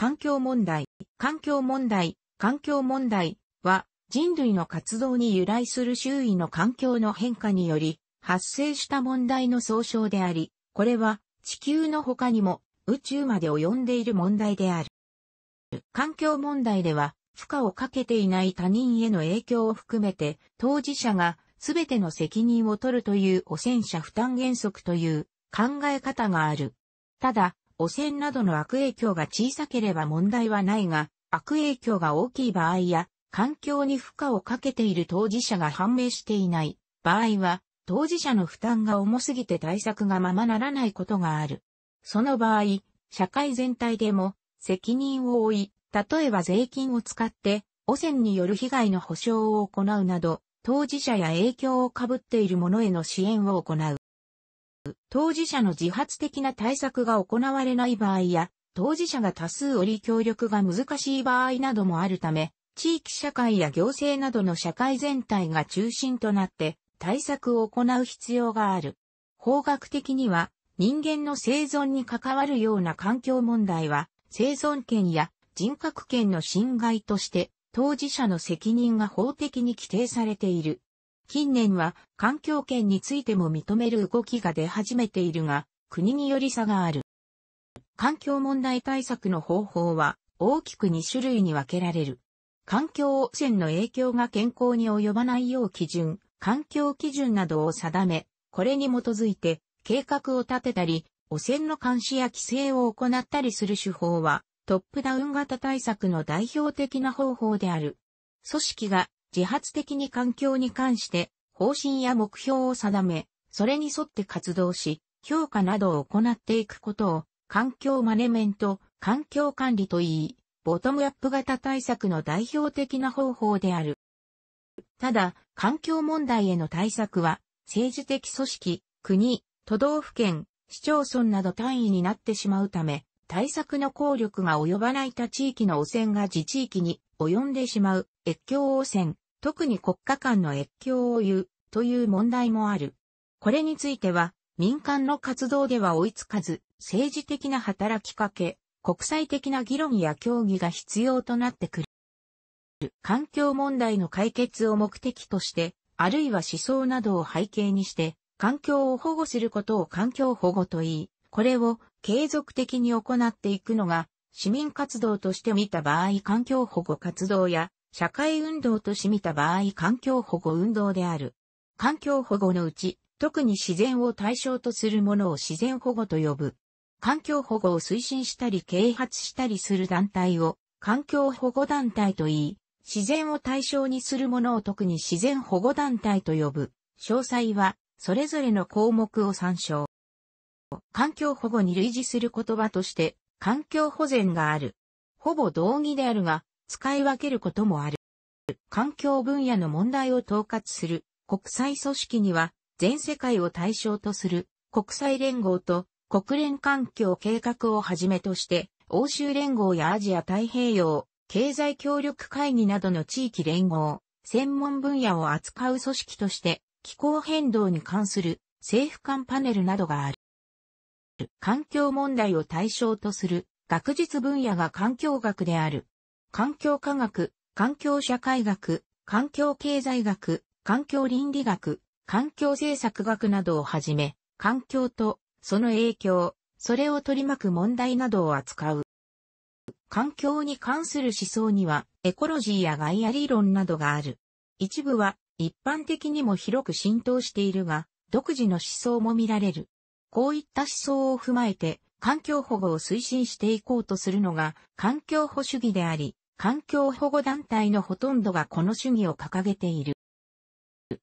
環境問題、環境問題、環境問題は人類の活動に由来する周囲の環境の変化により発生した問題の総称であり、これは地球の他にも宇宙まで及んでいる問題である。環境問題では負荷をかけていない他人への影響を含めて当事者が全ての責任を取るという汚染者負担原則という考え方がある。ただ、汚染などの悪影響が小さければ問題はないが、悪影響が大きい場合や、環境に負荷をかけている当事者が判明していない場合は、当事者の負担が重すぎて対策がままならないことがある。その場合、社会全体でも責任を負い、例えば税金を使って汚染による被害の補償を行うなど、当事者や影響を被っている者への支援を行う。当事者の自発的な対策が行われない場合や、当事者が多数折り協力が難しい場合などもあるため、地域社会や行政などの社会全体が中心となって対策を行う必要がある。法学的には人間の生存に関わるような環境問題は生存権や人格権の侵害として当事者の責任が法的に規定されている。近年は環境権についても認める動きが出始めているが、国により差がある。環境問題対策の方法は大きく2種類に分けられる。環境汚染の影響が健康に及ばないよう基準、環境基準などを定め、これに基づいて計画を立てたり、汚染の監視や規制を行ったりする手法は、トップダウン型対策の代表的な方法である。組織が自発的に環境に関して方針や目標を定め、それに沿って活動し、評価などを行っていくことを環境マネメント、環境管理といい、ボトムアップ型対策の代表的な方法である。ただ、環境問題への対策は、政治的組織、国、都道府県、市町村など単位になってしまうため、対策の効力が及ばないた地域の汚染が自治域に及んでしまう越境汚染、特に国家間の越境を言うという問題もある。これについては、民間の活動では追いつかず、政治的な働きかけ、国際的な議論や協議が必要となってくる。環境問題の解決を目的として、あるいは思想などを背景にして、環境を保護することを環境保護と言い、これを継続的に行っていくのが、市民活動として見た場合環境保護活動や社会運動としみた場合環境保護運動である。環境保護のうち、特に自然を対象とするものを自然保護と呼ぶ。環境保護を推進したり啓発したりする団体を環境保護団体と言い、自然を対象にするものを特に自然保護団体と呼ぶ。詳細は、それぞれの項目を参照。環境保護に類似する言葉として、環境保全がある。ほぼ同義であるが、使い分けることもある。環境分野の問題を統括する国際組織には全世界を対象とする国際連合と国連環境計画をはじめとして欧州連合やアジア太平洋経済協力会議などの地域連合、専門分野を扱う組織として気候変動に関する政府間パネルなどがある。環境問題を対象とする学術分野が環境学である。環境科学、環境社会学、環境経済学、環境倫理学、環境政策学などをはじめ、環境とその影響、それを取り巻く問題などを扱う。環境に関する思想には、エコロジーやガイア理論などがある。一部は、一般的にも広く浸透しているが、独自の思想も見られる。こういった思想を踏まえて、環境保護を推進していこうとするのが、環境保主義であり、環境保護団体のほとんどがこの主義を掲げている。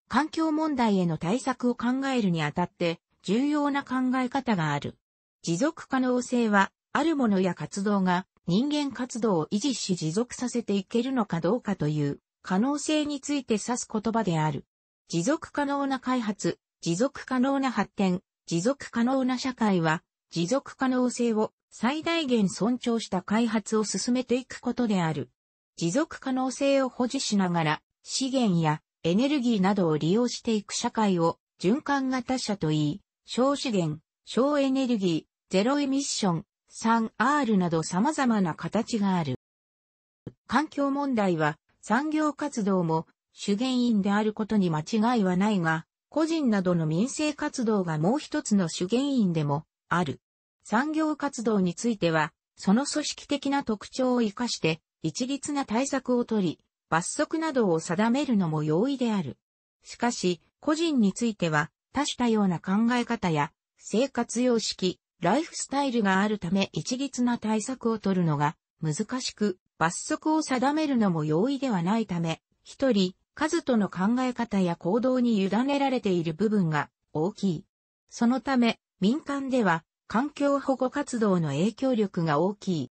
環境問題への対策を考えるにあたって重要な考え方がある。持続可能性は、あるものや活動が人間活動を維持し持続させていけるのかどうかという可能性について指す言葉である。持続可能な開発、持続可能な発展、持続可能な社会は持続可能性を最大限尊重した開発を進めていくことである。持続可能性を保持しながら、資源やエネルギーなどを利用していく社会を循環型社といい、小資源、小エネルギー、ゼロエミッション、3R など様々な形がある。環境問題は産業活動も主原因であることに間違いはないが、個人などの民生活動がもう一つの主原因でもある。産業活動については、その組織的な特徴を活かして、一律な対策をとり、罰則などを定めるのも容易である。しかし、個人については、多種多様な考え方や、生活様式、ライフスタイルがあるため一律な対策を取るのが難しく、罰則を定めるのも容易ではないため、一人、数との考え方や行動に委ねられている部分が大きい。そのため、民間では環境保護活動の影響力が大きい。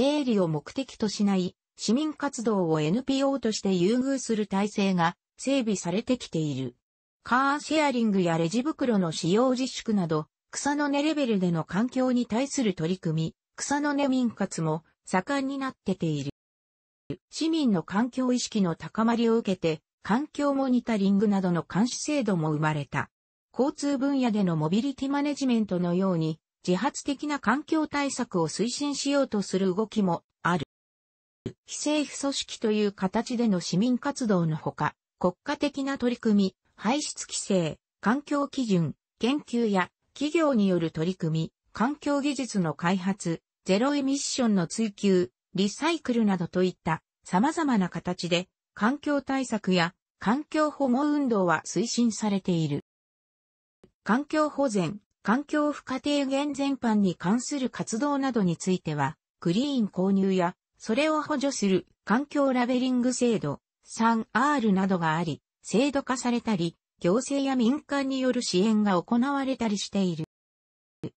営利を目的としない市民活動を NPO として優遇する体制が整備されてきている。カーシェアリングやレジ袋の使用自粛など、草の根レベルでの環境に対する取り組み、草の根民活も盛んになってている。市民の環境意識の高まりを受けて、環境モニタリングなどの監視制度も生まれた。交通分野でのモビリティマネジメントのように、自発的な環境対策を推進しようとする動きもある。非政府組織という形での市民活動のほか、国家的な取り組み、排出規制、環境基準、研究や企業による取り組み、環境技術の開発、ゼロエミッションの追求、リサイクルなどといった様々な形で環境対策や環境保護運動は推進されている。環境保全、環境負荷低減全般に関する活動などについては、クリーン購入や、それを補助する環境ラベリング制度、3R などがあり、制度化されたり、行政や民間による支援が行われたりしている。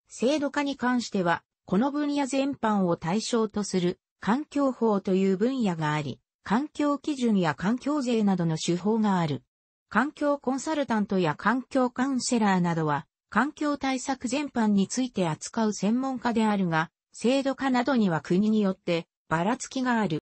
制度化に関しては、この分野全般を対象とする環境法という分野があり、環境基準や環境税などの手法がある。環境コンサルタントや環境カウンセラーなどは、環境対策全般について扱う専門家であるが、制度化などには国によってばらつきがある。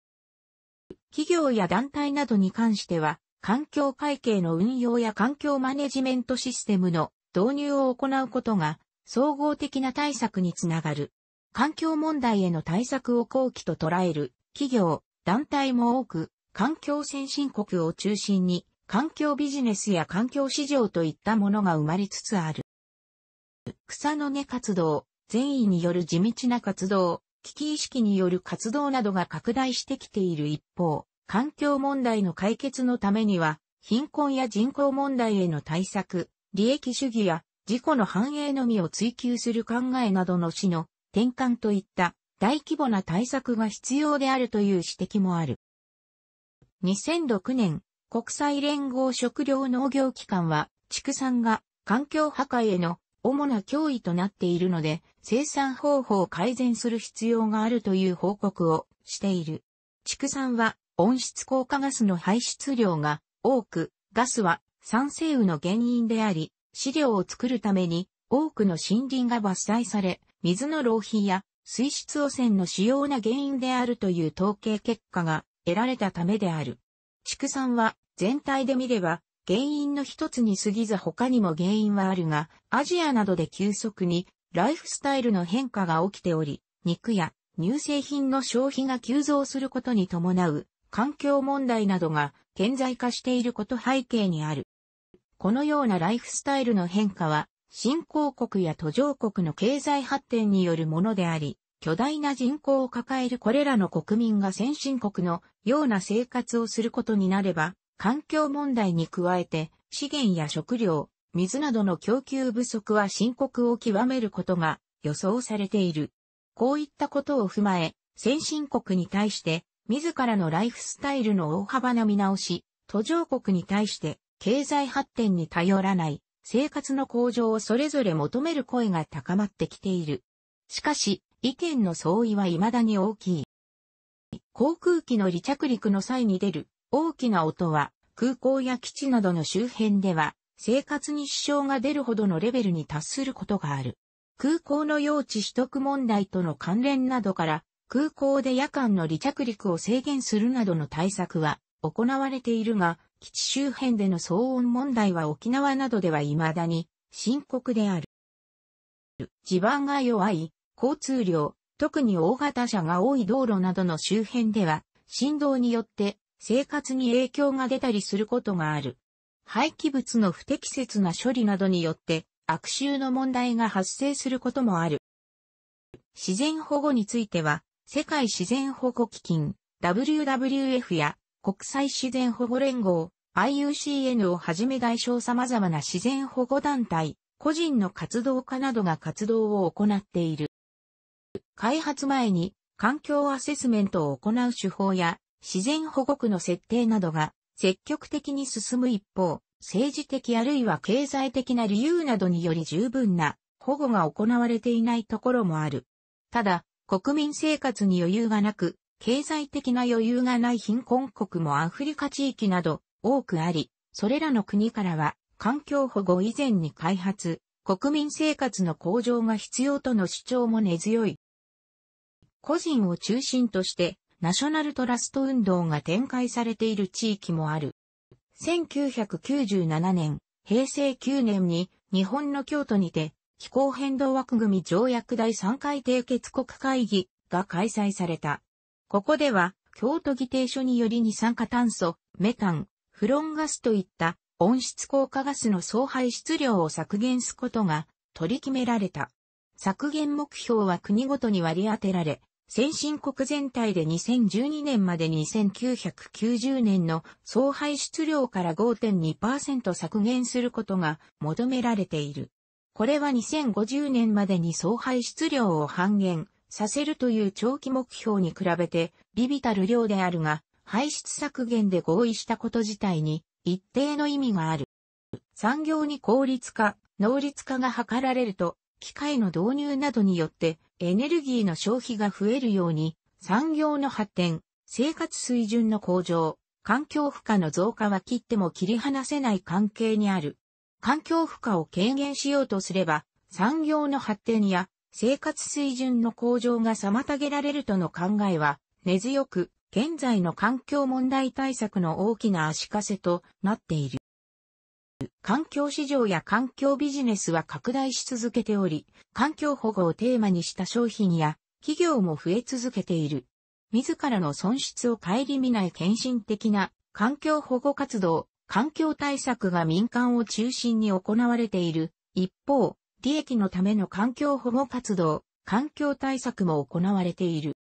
企業や団体などに関しては、環境会計の運用や環境マネジメントシステムの導入を行うことが、総合的な対策につながる。環境問題への対策を後期と捉える企業、団体も多く、環境先進国を中心に環境ビジネスや環境市場といったものが生まれつつある。草の根活動、善意による地道な活動、危機意識による活動などが拡大してきている一方、環境問題の解決のためには、貧困や人口問題への対策、利益主義や自己の繁栄のみを追求する考えなどの死の転換といった大規模な対策が必要であるという指摘もある。2006年、国際連合食糧農業機関は、畜産が環境破壊への主な脅威となっているので、生産方法を改善する必要があるという報告をしている。畜産は温室効果ガスの排出量が多く、ガスは酸性雨の原因であり、飼料を作るために多くの森林が伐採され、水の浪費や水質汚染の主要な原因であるという統計結果が得られたためである。畜産は全体で見れば、原因の一つに過ぎず他にも原因はあるが、アジアなどで急速にライフスタイルの変化が起きており、肉や乳製品の消費が急増することに伴う環境問題などが顕在化していること背景にある。このようなライフスタイルの変化は、新興国や途上国の経済発展によるものであり、巨大な人口を抱えるこれらの国民が先進国のような生活をすることになれば、環境問題に加えて、資源や食料、水などの供給不足は深刻を極めることが予想されている。こういったことを踏まえ、先進国に対して、自らのライフスタイルの大幅な見直し、途上国に対して経済発展に頼らない生活の向上をそれぞれ求める声が高まってきている。しかし、意見の相違は未だに大きい。航空機の離着陸の際に出る大きな音は空港や基地などの周辺では生活に支障が出るほどのレベルに達することがある。空港の用地取得問題との関連などから空港で夜間の離着陸を制限するなどの対策は行われているが、基地周辺での騒音問題は沖縄などでは未だに深刻である。地盤が弱い、交通量、特に大型車が多い道路などの周辺では、振動によって生活に影響が出たりすることがある。廃棄物の不適切な処理などによって悪臭の問題が発生することもある。自然保護については、世界自然保護基金 WWF や国際自然保護連合 IUCN をはじめ代償様々な自然保護団体、個人の活動家などが活動を行っている。開発前に環境アセスメントを行う手法や自然保護区の設定などが積極的に進む一方、政治的あるいは経済的な理由などにより十分な保護が行われていないところもある。ただ、国民生活に余裕がなく、経済的な余裕がない貧困国もアフリカ地域など多くあり、それらの国からは環境保護以前に開発、国民生活の向上が必要との主張も根強い。個人を中心としてナショナルトラスト運動が展開されている地域もある。1997年、平成9年に日本の京都にて気候変動枠組条約第3回締結国会議が開催された。ここでは京都議定書により二酸化炭素、メタン、フロンガスといった温室効果ガスの総排出量を削減すことが取り決められた。削減目標は国ごとに割り当てられ、先進国全体で2012年まで2 9 9 0年の総排出量から5.2%削減することが求められている。これは2050年までに総排出量を半減させるという長期目標に比べて微ビたる量であるが、排出削減で合意したこと自体に一定の意味がある。産業に効率化、能率化が図られると、機械の導入などによってエネルギーの消費が増えるように、産業の発展、生活水準の向上、環境負荷の増加は切っても切り離せない関係にある。環境負荷を軽減しようとすれば、産業の発展や生活水準の向上が妨げられるとの考えは根強く、現在の環境問題対策の大きな足かせとなっている。環境市場や環境ビジネスは拡大し続けており、環境保護をテーマにした商品や企業も増え続けている。自らの損失を顧みない献身的な環境保護活動、環境対策が民間を中心に行われている。一方、利益のための環境保護活動、環境対策も行われている。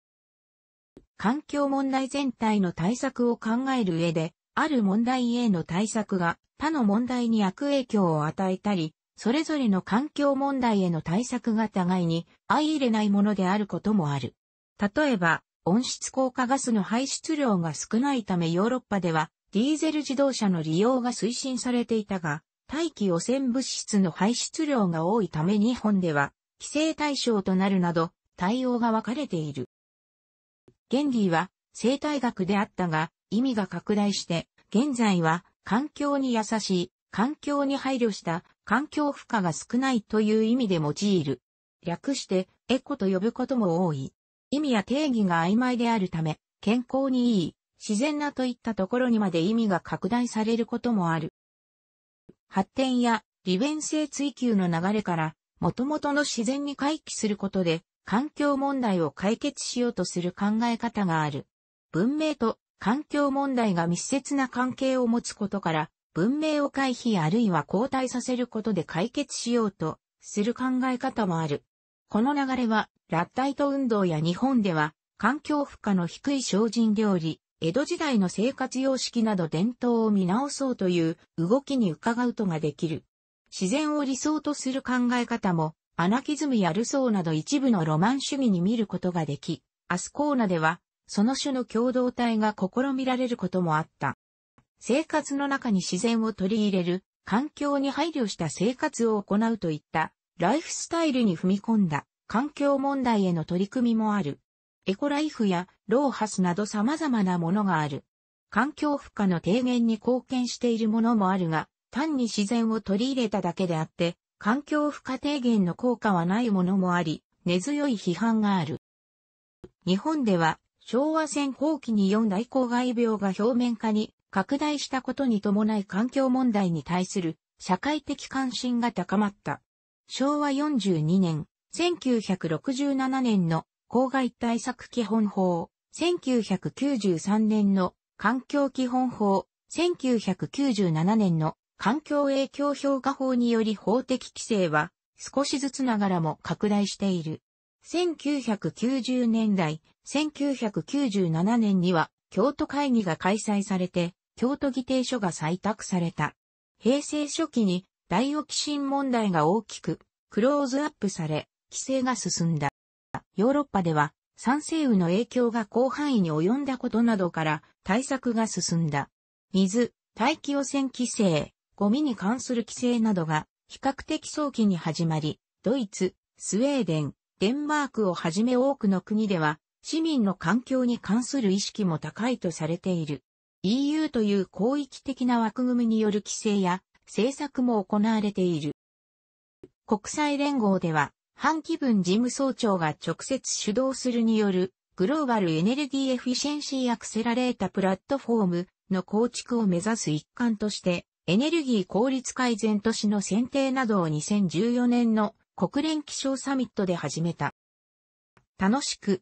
環境問題全体の対策を考える上で、ある問題への対策が他の問題に悪影響を与えたり、それぞれの環境問題への対策が互いに相入れないものであることもある。例えば、温室効果ガスの排出量が少ないためヨーロッパではディーゼル自動車の利用が推進されていたが、大気汚染物質の排出量が多いため日本では規制対象となるなど対応が分かれている。原理は生態学であったが、意味が拡大して、現在は環境に優しい、環境に配慮した環境負荷が少ないという意味で用いる。略してエコと呼ぶことも多い。意味や定義が曖昧であるため、健康にいい、自然なといったところにまで意味が拡大されることもある。発展や利便性追求の流れから、元々の自然に回帰することで、環境問題を解決しようとする考え方がある。文明と環境問題が密接な関係を持つことから、文明を回避あるいは後退させることで解決しようとする考え方もある。この流れは、ラッタイト運動や日本では、環境負荷の低い精進料理、江戸時代の生活様式など伝統を見直そうという動きに伺うとができる。自然を理想とする考え方も、アナキズムやルソーなど一部のロマン主義に見ることができ、アスコーナではその種の共同体が試みられることもあった。生活の中に自然を取り入れる、環境に配慮した生活を行うといった、ライフスタイルに踏み込んだ、環境問題への取り組みもある。エコライフやローハスなど様々なものがある。環境負荷の低減に貢献しているものもあるが、単に自然を取り入れただけであって、環境負荷低減の効果はないものもあり、根強い批判がある。日本では昭和戦後期に4大公害病が表面化に拡大したことに伴い環境問題に対する社会的関心が高まった。昭和42年、1967年の公害対策基本法、1993年の環境基本法、1997年の環境影響評価法により法的規制は少しずつながらも拡大している。1990年代、1997年には京都会議が開催されて、京都議定書が採択された。平成初期に大オキシン問題が大きくクローズアップされ、規制が進んだ。ヨーロッパでは酸性雨の影響が広範囲に及んだことなどから対策が進んだ。水、大気汚染規制、ゴミに関する規制などが比較的早期に始まり、ドイツ、スウェーデン、デンマークをはじめ多くの国では市民の環境に関する意識も高いとされている。EU という広域的な枠組みによる規制や政策も行われている。国際連合では、半気分事務総長が直接主導するによるグローバルエネルギーエフィシェンシーアクセラレータプラットフォームの構築を目指す一環として、エネルギー効率改善都市の選定などを2014年の国連気象サミットで始めた。楽しく